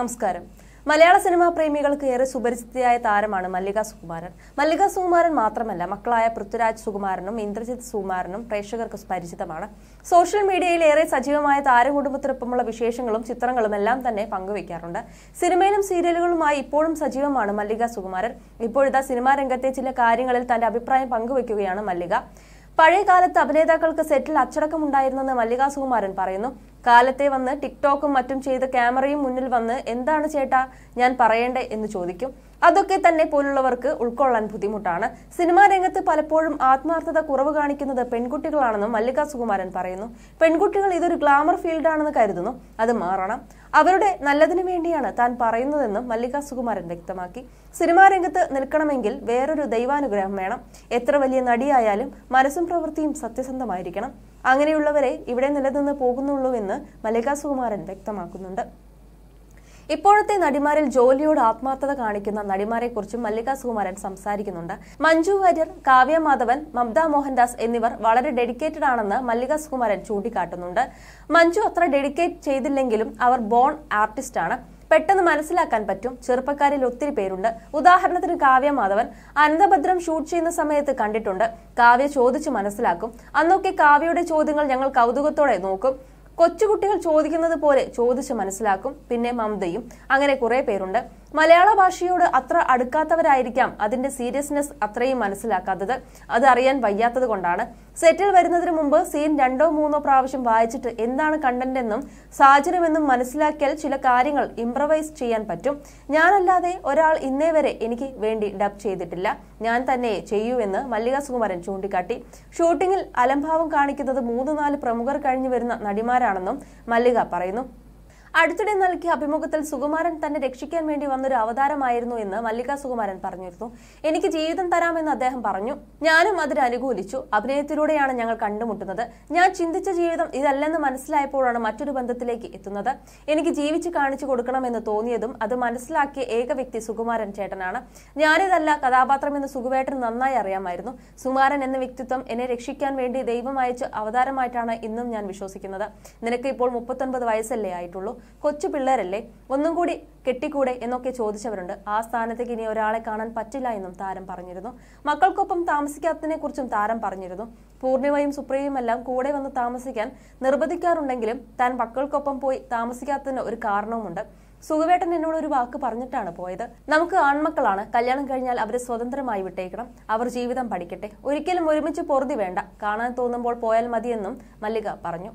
നമസ്കാരം മലയാള സിനിമാ പ്രേമികൾക്ക് ഏറെ സുപരിചിതയായ താരമാണ് മല്ലിക സുകുമാരൻ മല്ലിക സുകുമാരൻ മാത്രമല്ല മക്കളായ പൃഥ്വിരാജ് സുകുമാരനും ഇന്ദ്രജിത് സുകുമാരനും പ്രേക്ഷകർക്ക് പരിചിതമാണ് സോഷ്യൽ മീഡിയയിൽ ഏറെ സജീവമായ താരകുടുംബത്തിനൊപ്പമുള്ള വിശേഷങ്ങളും ചിത്രങ്ങളും എല്ലാം തന്നെ പങ്കുവയ്ക്കാറുണ്ട് സിനിമയിലും സീരിയലുകളുമായി ഇപ്പോഴും സജീവമാണ് മല്ലിക സുകുമാരൻ ഇപ്പോഴത്തെ സിനിമാ രംഗത്തെ ചില കാര്യങ്ങളിൽ തന്റെ അഭിപ്രായം പങ്കുവയ്ക്കുകയാണ് മല്ലിക പഴയ കാലത്ത് അഭിനേതാക്കൾക്ക് സെറ്റിൽ അച്ചടക്കമുണ്ടായിരുന്നെന്ന് മല്ലിക സുകുമാരൻ പറയുന്നു കാലത്തെ വന്ന് ടിക്ടോക്കും മറ്റും ചെയ്ത ക്യാമറയും മുന്നിൽ വന്ന് എന്താണ് ചേട്ടാ ഞാൻ പറയണ്ടേ എന്ന് ചോദിക്കും അതൊക്കെ തന്നെ പോലുള്ളവർക്ക് ഉൾക്കൊള്ളാൻ ബുദ്ധിമുട്ടാണ് സിനിമാ രംഗത്ത് പലപ്പോഴും ആത്മാർത്ഥത കുറവ് കാണിക്കുന്നത് പെൺകുട്ടികളാണെന്നും മല്ലിക സുകുമാരൻ പറയുന്നു പെൺകുട്ടികൾ ഇതൊരു ഗ്ലാമർ ഫീൽഡാണെന്ന് കരുതുന്നു അത് മാറണം അവരുടെ നല്ലതിനു വേണ്ടിയാണ് താൻ പറയുന്നതെന്നും മല്ലിക സുകുമാരൻ വ്യക്തമാക്കി സിനിമാ രംഗത്ത് നിൽക്കണമെങ്കിൽ വേറൊരു ദൈവാനുഗ്രഹം വേണം എത്ര വലിയ നടിയായാലും മനസ്സും പ്രവൃത്തിയും സത്യസന്ധമായിരിക്കണം അങ്ങനെയുള്ളവരെ ഇവിടെ നിലനിന്ന് പോകുന്നുള്ളൂവെന്ന് മല്ലിക സുകുമാരൻ വ്യക്തമാക്കുന്നുണ്ട് ഇപ്പോഴത്തെ നടിമാരിൽ ജോലിയോട് ആത്മാർത്ഥത കാണിക്കുന്ന കുറിച്ചും മല്ലിക സുകുമാരൻ സംസാരിക്കുന്നുണ്ട് മഞ്ജു വാര്യർ കാവ്യ മാധവൻ മമത മോഹൻദാസ് എന്നിവർ വളരെ ഡെഡിക്കേറ്റഡ് ആണെന്ന് മല്ലിക സുകുമാരൻ ചൂണ്ടിക്കാട്ടുന്നുണ്ട് മഞ്ജു അത്ര ഡെഡിക്കേറ്റ് ചെയ്തില്ലെങ്കിലും അവർ ബോൺ ആർട്ടിസ്റ്റാണ് പെട്ടെന്ന് മനസ്സിലാക്കാൻ പറ്റും ചെറുപ്പക്കാരിൽ ഒത്തിരി പേരുണ്ട് ഉദാഹരണത്തിന് കാവ്യ മാധവൻ അനന്തഭദ്രം ഷൂട്ട് ചെയ്യുന്ന സമയത്ത് കണ്ടിട്ടുണ്ട് കാവ്യ ചോദിച്ച് മനസ്സിലാക്കും അന്നൊക്കെ കാവ്യയുടെ ചോദ്യങ്ങൾ ഞങ്ങൾ കൗതുകത്തോടെ നോക്കും കൊച്ചുകുട്ടികൾ ചോദിക്കുന്നത് പോലെ ചോദിച്ച് മനസ്സിലാക്കും പിന്നെ മമതയും അങ്ങനെ കുറെ പേരുണ്ട് മലയാള ഭാഷയോട് അത്ര അടുക്കാത്തവരായിരിക്കാം അതിന്റെ സീരിയസ്നെസ് അത്രയും മനസ്സിലാക്കാത്തത് അത് അറിയാൻ വയ്യാത്തത് കൊണ്ടാണ് സെറ്റിൽ വരുന്നതിന് മുമ്പ് സീൻ രണ്ടോ മൂന്നോ പ്രാവശ്യം വായിച്ചിട്ട് എന്താണ് കണ്ടന്റ് എന്നും സാഹചര്യമെന്നും മനസ്സിലാക്കിയാൽ ചില കാര്യങ്ങൾ ഇംപ്രവൈസ് ചെയ്യാൻ പറ്റും ഞാനല്ലാതെ ഒരാൾ ഇന്നേ വരെ എനിക്ക് വേണ്ടി ഡബ് ചെയ്തിട്ടില്ല ഞാൻ തന്നെ ചെയ്യൂ എന്ന് മല്ലിക സുകുമാരൻ ചൂണ്ടിക്കാട്ടി ഷൂട്ടിങ്ങിൽ അലംഭാവം കാണിക്കുന്നത് മൂന്ന് നാല് പ്രമുഖർ കഴിഞ്ഞു വരുന്ന നടിമാരാണെന്നും മല്ലിക പറയുന്നു അടുത്തിടെ നൽകിയ അഭിമുഖത്തിൽ സുകുമാരൻ തന്നെ രക്ഷിക്കാൻ വേണ്ടി വന്നൊരു അവതാരമായിരുന്നു എന്ന് മല്ലിക സുകുമാരൻ പറഞ്ഞിരുന്നു എനിക്ക് ജീവിതം തരാമെന്ന് അദ്ദേഹം പറഞ്ഞു ഞാനും അതിന് അനുകൂലിച്ചു അഭിനയത്തിലൂടെയാണ് ഞങ്ങൾ കണ്ടുമുട്ടുന്നത് ഞാൻ ചിന്തിച്ച ജീവിതം ഇതല്ലെന്ന് മനസ്സിലായപ്പോഴാണ് മറ്റൊരു ബന്ധത്തിലേക്ക് എത്തുന്നത് എനിക്ക് ജീവിച്ച് കാണിച്ചു കൊടുക്കണമെന്ന് തോന്നിയതും അത് മനസ്സിലാക്കിയ ഏക വ്യക്തി സുകുമാരൻ ചേട്ടനാണ് ഞാനിതല്ല കഥാപാത്രമെന്ന് സുഖവേട്ടൻ നന്നായി അറിയാമായിരുന്നു സുകുമാരൻ എന്ന വ്യക്തിത്വം എന്നെ രക്ഷിക്കാൻ വേണ്ടി ദൈവം അയച്ച അവതാരമായിട്ടാണ് ഇന്നും ഞാൻ വിശ്വസിക്കുന്നത് നിനക്ക് ഇപ്പോൾ മുപ്പത്തൊൻപത് വയസ്സല്ലേ ആയിട്ടുള്ളൂ കൊച്ചു പിള്ളേരല്ലേ ഒന്നും കൂടി കെട്ടിക്കൂടെ എന്നൊക്കെ ചോദിച്ചവരുണ്ട് ആ സ്ഥാനത്തേക്ക് ഇനി ഒരാളെ കാണാൻ പറ്റില്ല എന്നും താരം പറഞ്ഞിരുന്നു മക്കൾക്കൊപ്പം താമസിക്കാത്തതിനെ കുറിച്ചും താരം പറഞ്ഞിരുന്നു പൂർണിമയും സുപ്രിയയും എല്ലാം കൂടെ വന്ന് താമസിക്കാൻ നിർബന്ധിക്കാറുണ്ടെങ്കിലും താൻ മക്കൾക്കൊപ്പം പോയി താമസിക്കാത്തതിന് ഒരു കാരണവുമുണ്ട് സുഖവേട്ടൻ എന്നോട് ഒരു വാക്ക് പറഞ്ഞിട്ടാണ് പോയത് നമുക്ക് ആൺമക്കളാണ് കല്യാണം കഴിഞ്ഞാൽ അവരെ സ്വതന്ത്രമായി വിട്ടേക്കണം അവർ ജീവിതം പഠിക്കട്ടെ ഒരിക്കലും ഒരുമിച്ച് പൊറുതി വേണ്ട കാണാൻ തോന്നുമ്പോൾ പോയാൽ മതിയെന്നും മല്ലിക പറഞ്ഞു